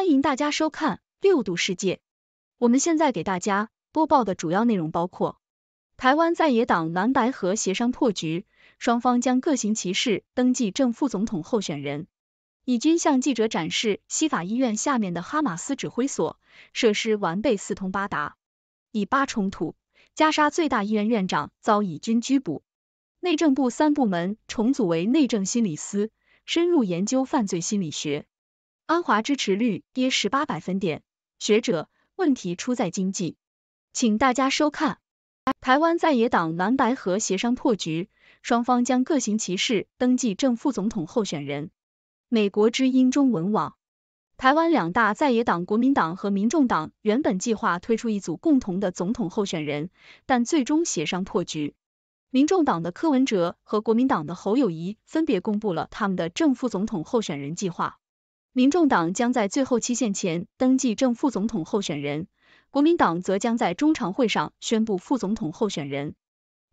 欢迎大家收看《六度世界》。我们现在给大家播报的主要内容包括：台湾在野党蓝白河协商破局，双方将各行其事，登记正副总统候选人；以军向记者展示西法医院下面的哈马斯指挥所，设施完备，四通八达；以巴冲突，加沙最大医院院长遭以军拘捕；内政部三部门重组为内政心理司，深入研究犯罪心理学。安华支持率跌十八百分点，学者问题出在经济，请大家收看。台湾在野党蓝白河协商破局，双方将各行其事，登记正副总统候选人。美国之音中文网，台湾两大在野党国民党和民众党原本计划推出一组共同的总统候选人，但最终协商破局。民众党的柯文哲和国民党的侯友谊分别公布了他们的正副总统候选人计划。民众党将在最后期限前登记正副总统候选人，国民党则将在中常会上宣布副总统候选人。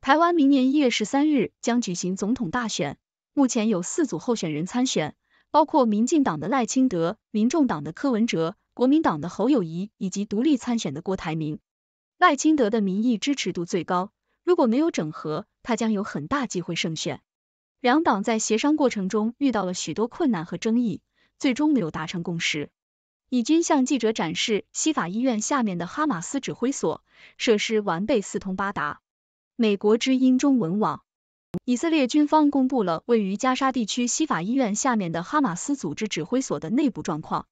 台湾明年一月十三日将举行总统大选，目前有四组候选人参选，包括民进党的赖清德、民众党的柯文哲、国民党的侯友谊以及独立参选的郭台铭。赖清德的民意支持度最高，如果没有整合，他将有很大机会胜选。两党在协商过程中遇到了许多困难和争议。最终没有达成共识。以军向记者展示西法医院下面的哈马斯指挥所设施完备四通八达。美国之音中文网，以色列军方公布了位于加沙地区西法医院下面的哈马斯组织指挥所的内部状况。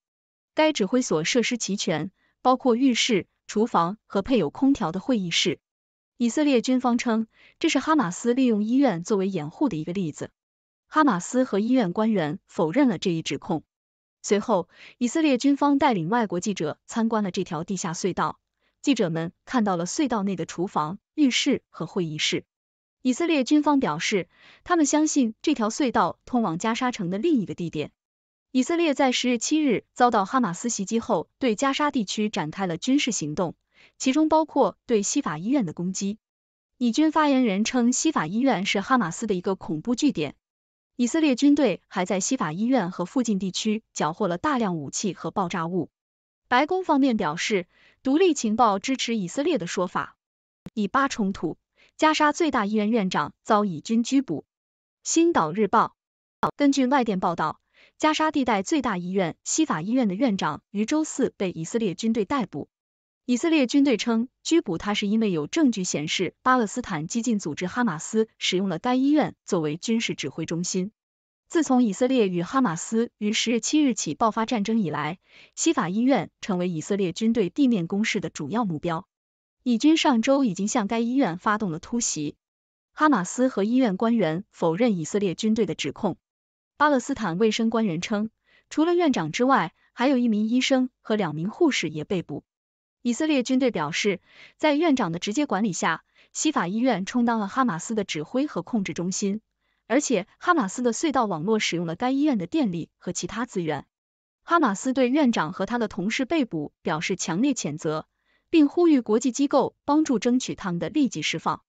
该指挥所设施齐全，包括浴室、厨房和配有空调的会议室。以色列军方称，这是哈马斯利用医院作为掩护的一个例子。哈马斯和医院官员否认了这一指控。随后，以色列军方带领外国记者参观了这条地下隧道。记者们看到了隧道内的厨房、浴室和会议室。以色列军方表示，他们相信这条隧道通往加沙城的另一个地点。以色列在十月七日遭到哈马斯袭击后，对加沙地区展开了军事行动，其中包括对西法医院的攻击。以军发言人称，西法医院是哈马斯的一个恐怖据点。以色列军队还在西法医院和附近地区缴获了大量武器和爆炸物。白宫方面表示，独立情报支持以色列的说法。以巴冲突，加沙最大医院院长遭以军拘捕。新岛日报。根据外电报道，加沙地带最大医院西法医院的院长于周四被以色列军队逮捕。以色列军队称，拘捕他是因为有证据显示巴勒斯坦激进组织哈马斯使用了该医院作为军事指挥中心。自从以色列与哈马斯于十月七日起爆发战争以来，西法医院成为以色列军队地面攻势的主要目标。以军上周已经向该医院发动了突袭。哈马斯和医院官员否认以色列军队的指控。巴勒斯坦卫生官员称，除了院长之外，还有一名医生和两名护士也被捕。以色列军队表示，在院长的直接管理下，西法医院充当了哈马斯的指挥和控制中心，而且哈马斯的隧道网络使用了该医院的电力和其他资源。哈马斯对院长和他的同事被捕表示强烈谴责，并呼吁国际机构帮助争取他们的立即释放。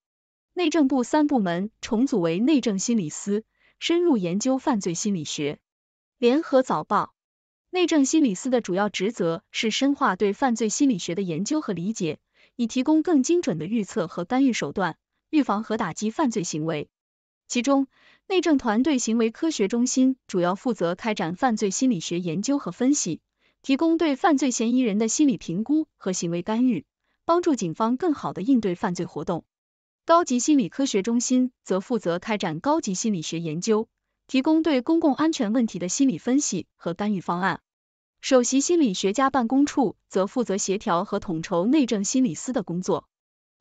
内政部三部门重组为内政心理司，深入研究犯罪心理学。联合早报。内政心理司的主要职责是深化对犯罪心理学的研究和理解，以提供更精准的预测和干预手段，预防和打击犯罪行为。其中，内政团队行为科学中心主要负责开展犯罪心理学研究和分析，提供对犯罪嫌疑人的心理评估和行为干预，帮助警方更好地应对犯罪活动。高级心理科学中心则负责开展高级心理学研究，提供对公共安全问题的心理分析和干预方案。首席心理学家办公处则负责协调和统筹内政心理司的工作。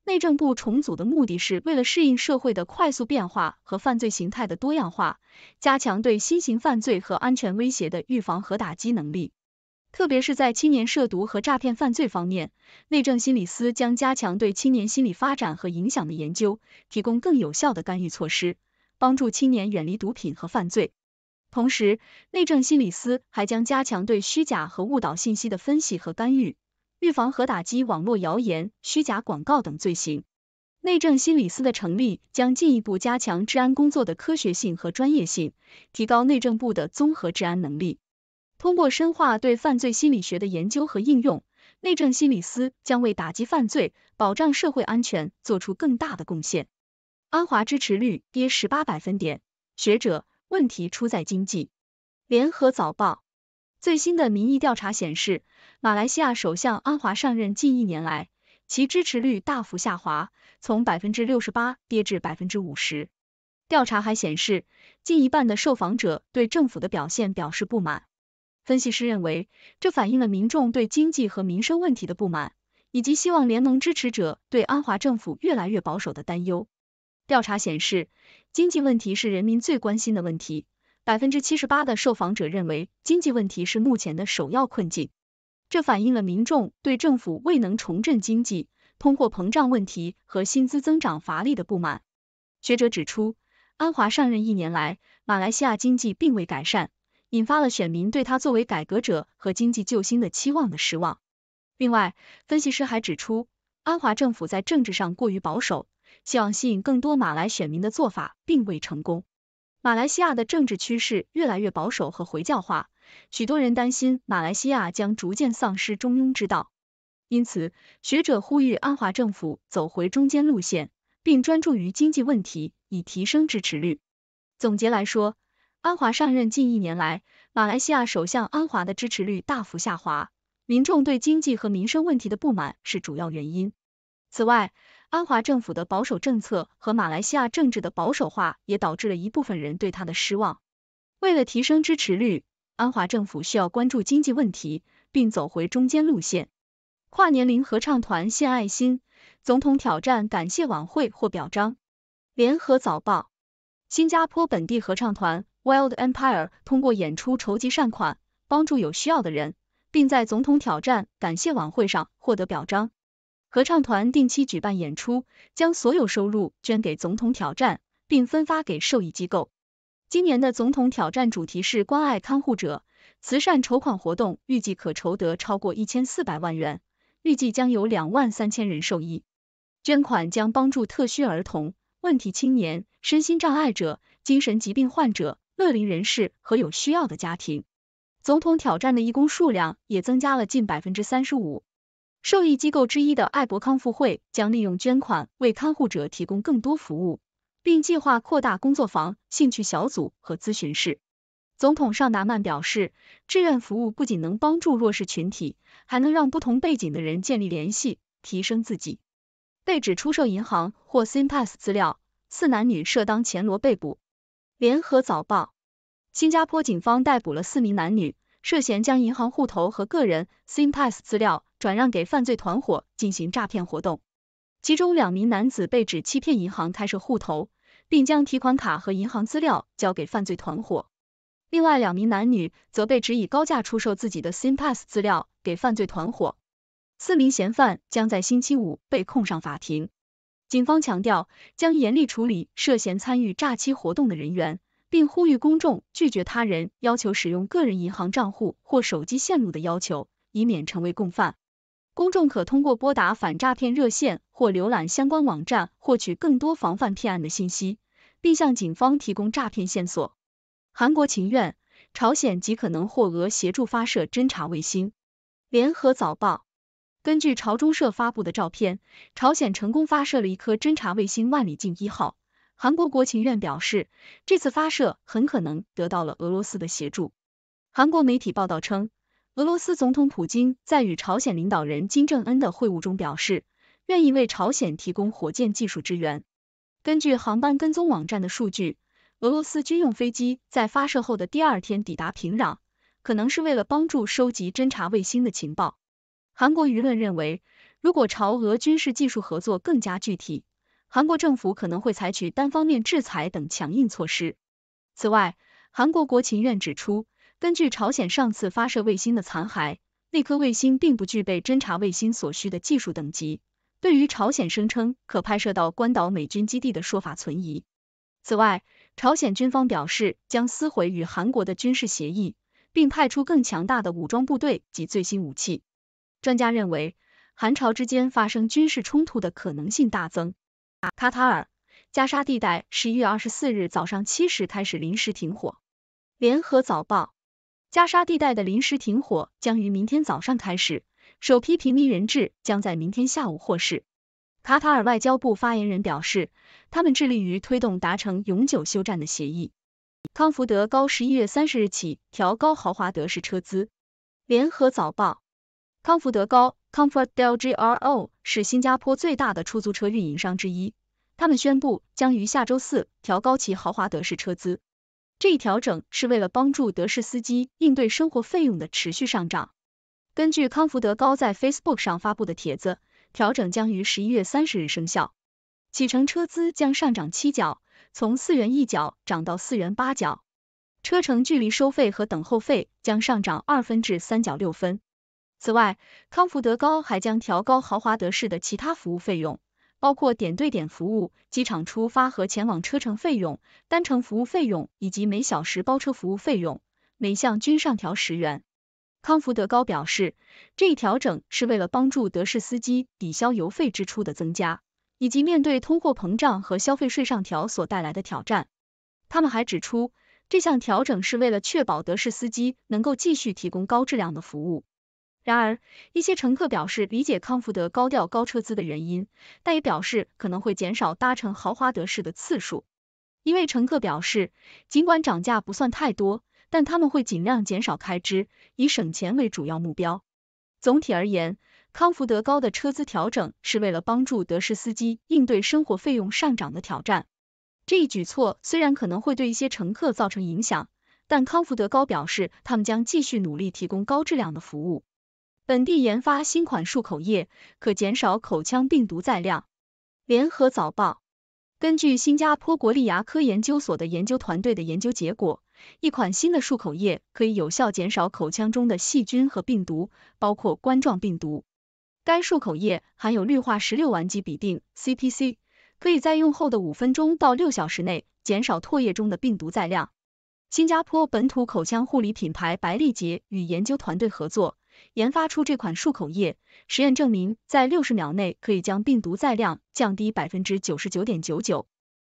内政部重组的目的是为了适应社会的快速变化和犯罪形态的多样化，加强对新型犯罪和安全威胁的预防和打击能力。特别是在青年涉毒和诈骗犯罪方面，内政心理司将加强对青年心理发展和影响的研究，提供更有效的干预措施，帮助青年远离毒品和犯罪。同时，内政心理司还将加强对虚假和误导信息的分析和干预，预防和打击网络谣言、虚假广告等罪行。内政心理司的成立将进一步加强治安工作的科学性和专业性，提高内政部的综合治安能力。通过深化对犯罪心理学的研究和应用，内政心理司将为打击犯罪、保障社会安全做出更大的贡献。安华支持率跌十八百分点，学者。问题出在经济。联合早报最新的民意调查显示，马来西亚首相安华上任近一年来，其支持率大幅下滑，从百分之六十八跌至百分之五十。调查还显示，近一半的受访者对政府的表现表示不满。分析师认为，这反映了民众对经济和民生问题的不满，以及希望联盟支持者对安华政府越来越保守的担忧。调查显示，经济问题是人民最关心的问题，百分之七十八的受访者认为经济问题是目前的首要困境，这反映了民众对政府未能重振经济、通货膨胀问题和薪资增长乏力的不满。学者指出，安华上任一年来，马来西亚经济并未改善，引发了选民对他作为改革者和经济救星的期望的失望。另外，分析师还指出，安华政府在政治上过于保守。希望吸引更多马来选民的做法并未成功。马来西亚的政治趋势越来越保守和回教化，许多人担心马来西亚将逐渐丧失中庸之道。因此，学者呼吁安华政府走回中间路线，并专注于经济问题，以提升支持率。总结来说，安华上任近一年来，马来西亚首相安华的支持率大幅下滑，民众对经济和民生问题的不满是主要原因。此外，安华政府的保守政策和马来西亚政治的保守化也导致了一部分人对他的失望。为了提升支持率，安华政府需要关注经济问题，并走回中间路线。跨年龄合唱团献爱心，总统挑战感谢晚会获表彰。联合早报：新加坡本地合唱团 Wild Empire 通过演出筹集善款，帮助有需要的人，并在总统挑战感谢晚会上获得表彰。合唱团定期举办演出，将所有收入捐给总统挑战，并分发给受益机构。今年的总统挑战主题是关爱看护者，慈善筹款活动预计可筹得超过一千四百万元，预计将有两万三千人受益。捐款将帮助特需儿童、问题青年、身心障碍者、精神疾病患者、乐龄人士和有需要的家庭。总统挑战的义工数量也增加了近百分之三十五。受益机构之一的爱博康复会将利用捐款为看护者提供更多服务，并计划扩大工作坊、兴趣小组和咨询室。总统尚达曼表示，志愿服务不仅能帮助弱势群体，还能让不同背景的人建立联系，提升自己。被指出售银行或 SIM PASS 资料，四男女涉当前罗被捕。联合早报：新加坡警方逮捕了四名男女，涉嫌将银行户头和个人 SIM PASS 资料。转让给犯罪团伙进行诈骗活动，其中两名男子被指欺骗银行开设户头，并将提款卡和银行资料交给犯罪团伙，另外两名男女则被指以高价出售自己的 SIM PASS 资料给犯罪团伙。四名嫌犯将在星期五被控上法庭。警方强调将严厉处理涉嫌参与诈欺活动的人员，并呼吁公众拒绝他人要求使用个人银行账户或手机线路的要求，以免成为共犯。公众可通过拨打反诈骗热线或浏览相关网站获取更多防范骗案的信息，并向警方提供诈骗线索。韩国情愿，朝鲜极可能获俄协助发射侦察卫星。联合早报：根据朝中社发布的照片，朝鲜成功发射了一颗侦察卫星“万里镜一号”。韩国国情院表示，这次发射很可能得到了俄罗斯的协助。韩国媒体报道称。俄罗斯总统普京在与朝鲜领导人金正恩的会晤中表示，愿意为朝鲜提供火箭技术支援。根据航班跟踪网站的数据，俄罗斯军用飞机在发射后的第二天抵达平壤，可能是为了帮助收集侦察卫星的情报。韩国舆论认为，如果朝俄军事技术合作更加具体，韩国政府可能会采取单方面制裁等强硬措施。此外，韩国国情院指出。根据朝鲜上次发射卫星的残骸，那颗卫星并不具备侦察卫星所需的技术等级，对于朝鲜声称可拍摄到关岛美军基地的说法存疑。此外，朝鲜军方表示将撕毁与韩国的军事协议，并派出更强大的武装部队及最新武器。专家认为，韩朝之间发生军事冲突的可能性大增。卡塔尔加沙地带十一月二十四日早上七时开始临时停火。联合早报。加沙地带的临时停火将于明天早上开始，首批平民人质将在明天下午获释。卡塔尔外交部发言人表示，他们致力于推动达成永久休战的协议。康福德高十一月三十日起调高豪华德式车资。联合早报：康福德高 （Comfort Delgro） 是新加坡最大的出租车运营商之一，他们宣布将于下周四调高其豪华德式车资。这一调整是为了帮助德士司机应对生活费用的持续上涨。根据康福德高在 Facebook 上发布的帖子，调整将于十一月三十日生效。启程车资将上涨七角，从四元一角涨到四元八角。车程距离收费和等候费将上涨二分至三角六分。此外，康福德高还将调高豪华德士的其他服务费用。包括点对点服务、机场出发和前往车程费用、单程服务费用以及每小时包车服务费用，每项均上调十元。康福德高表示，这一调整是为了帮助德式司机抵消油费支出的增加，以及面对通货膨胀和消费税上调所带来的挑战。他们还指出，这项调整是为了确保德式司机能够继续提供高质量的服务。然而，一些乘客表示理解康福德高调高车资的原因，但也表示可能会减少搭乘豪华德式的次数。一位乘客表示，尽管涨价不算太多，但他们会尽量减少开支，以省钱为主要目标。总体而言，康福德高的车资调整是为了帮助德式司机应对生活费用上涨的挑战。这一举措虽然可能会对一些乘客造成影响，但康福德高表示，他们将继续努力提供高质量的服务。本地研发新款漱口液，可减少口腔病毒载量。联合早报：根据新加坡国立牙科研究所的研究团队的研究结果，一款新的漱口液可以有效减少口腔中的细菌和病毒，包括冠状病毒。该漱口液含有氯化十六烷基吡啶 （CPC），可以在用后的五分钟到六小时内减少唾液中的病毒载量。新加坡本土口腔护理品牌白丽洁与研究团队合作。研发出这款漱口液，实验证明在六十秒内可以将病毒载量降低百分之九十九点九九。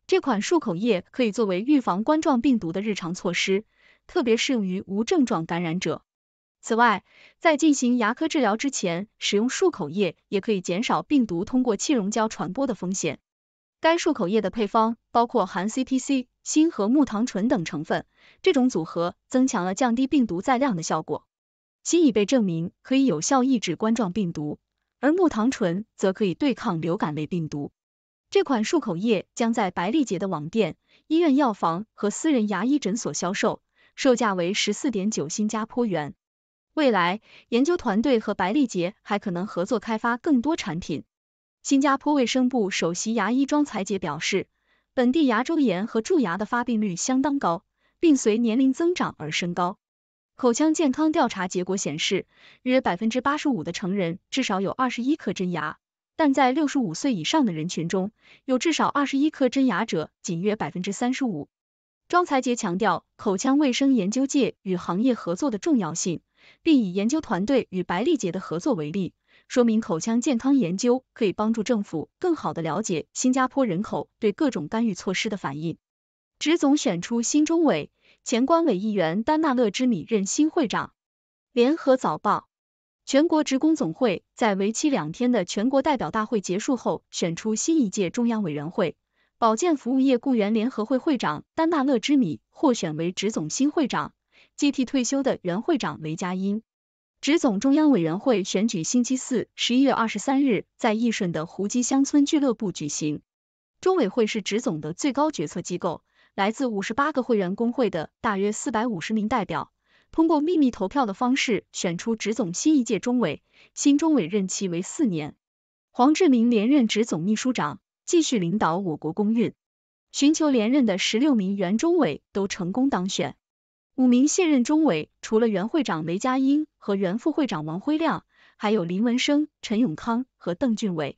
这款漱口液可以作为预防冠状病毒的日常措施，特别适用于无症状感染者。此外，在进行牙科治疗之前使用漱口液，也可以减少病毒通过气溶胶传播的风险。该漱口液的配方包括含 CPC、锌和木糖醇等成分，这种组合增强了降低病毒载量的效果。其已被证明可以有效抑制冠状病毒，而木糖醇则可以对抗流感类病毒。这款漱口液将在白丽洁的网店、医院药房和私人牙医诊所销售，售价为十四点九新加坡元。未来，研究团队和白丽洁还可能合作开发更多产品。新加坡卫生部首席牙医庄才杰表示，本地牙周炎和蛀牙的发病率相当高，并随年龄增长而升高。口腔健康调查结果显示，约百分之八十五的成人至少有二十一颗真牙，但在六十五岁以上的人群中，有至少二十一颗真牙者仅约百分之三十五。庄才杰强调，口腔卫生研究界与行业合作的重要性，并以研究团队与白丽杰的合作为例，说明口腔健康研究可以帮助政府更好地了解新加坡人口对各种干预措施的反应。执总选出新中委。前官委议员丹纳勒之米任新会长。联合早报，全国职工总会在为期两天的全国代表大会结束后，选出新一届中央委员会。保健服务业雇员联合会会长丹纳勒之米获选为职总新会长，接替退休的原会长雷佳音。职总中央委员会选举星期四十一月二十三日在义顺的胡基乡村俱乐部举行。中委会是职总的最高决策机构。来自五十八个会员工会的大约四百五十名代表，通过秘密投票的方式选出执总新一届中委，新中委任期为四年。黄志明连任执总秘书长，继续领导我国工运。寻求连任的十六名原中委都成功当选，五名现任中委除了原会长梅家英和原副会长王辉亮，还有林文生、陈永康和邓俊伟。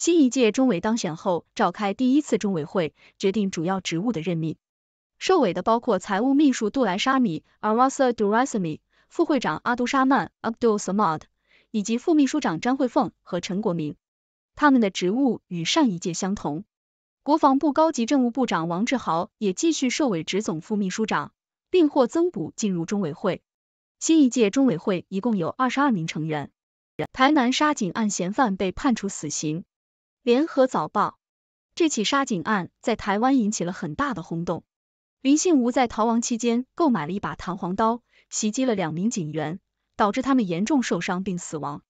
新一届中委当选后，召开第一次中委会，决定主要职务的任命。受委的包括财务秘书杜莱沙米 Arvind d u r a s a m i 副会长阿杜沙曼 Abdul Samad 以及副秘书长张惠凤和陈国明，他们的职务与上一届相同。国防部高级政务部长王志豪也继续受委职总副秘书长，并获增补进入中委会。新一届中委会一共有二十二名成员。台南杀警案嫌犯被判处死刑。联合早报，这起杀警案在台湾引起了很大的轰动。林信吴在逃亡期间购买了一把弹簧刀，袭击了两名警员，导致他们严重受伤并死亡。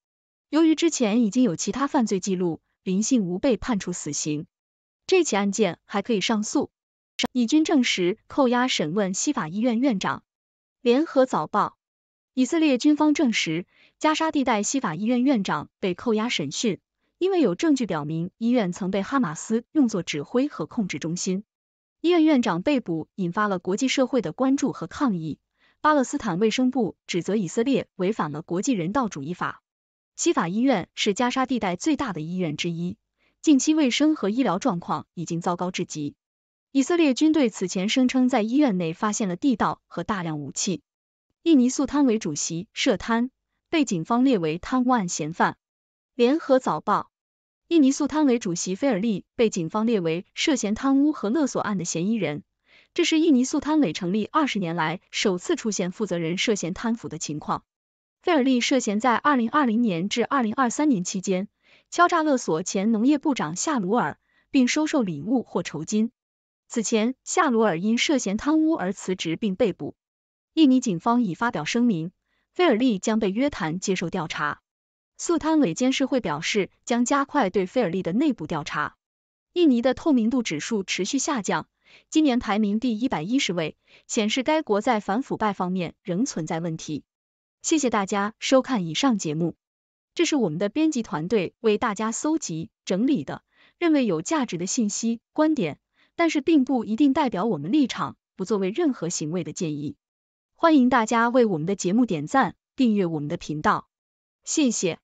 由于之前已经有其他犯罪记录，林信吴被判处死刑。这起案件还可以上诉。以军证实扣押审问西法医院院长。联合早报，以色列军方证实，加沙地带西法医院院长被扣押审讯。因为有证据表明，医院曾被哈马斯用作指挥和控制中心，医院院长被捕，引发了国际社会的关注和抗议。巴勒斯坦卫生部指责以色列违反了国际人道主义法。西法医院是加沙地带最大的医院之一，近期卫生和医疗状况已经糟糕至极。以色列军队此前声称在医院内发现了地道和大量武器。印尼素贪为主席涉贪，被警方列为贪污案嫌犯。联合早报：印尼速贪委主席菲尔利被警方列为涉嫌贪污和勒索案的嫌疑人，这是印尼速贪委成立二十年来首次出现负责人涉嫌贪腐的情况。菲尔利涉嫌在二零二零年至二零二三年期间敲诈勒索前农业部长夏鲁尔，并收受礼物或酬金。此前，夏鲁尔因涉嫌贪污而辞职并被捕。印尼警方已发表声明，菲尔利将被约谈接受调查。肃贪委监事会表示，将加快对菲尔利的内部调查。印尼的透明度指数持续下降，今年排名第一百一十位，显示该国在反腐败方面仍存在问题。谢谢大家收看以上节目，这是我们的编辑团队为大家搜集整理的，认为有价值的信息、观点，但是并不一定代表我们立场，不作为任何行为的建议。欢迎大家为我们的节目点赞、订阅我们的频道，谢谢。